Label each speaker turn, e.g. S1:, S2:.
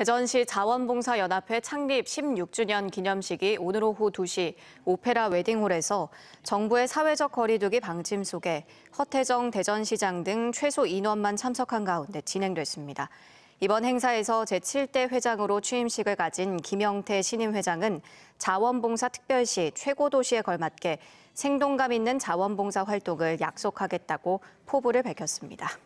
S1: 대전시 자원봉사연합회 창립 16주년 기념식이 오늘 오후 2시 오페라 웨딩홀에서 정부의 사회적 거리두기 방침 속에 허태정 대전시장 등 최소 인원만 참석한 가운데 진행됐습니다. 이번 행사에서 제7대 회장으로 취임식을 가진 김영태 신임 회장은 자원봉사 특별시 최고도시에 걸맞게 생동감 있는 자원봉사 활동을 약속하겠다고 포부를 밝혔습니다.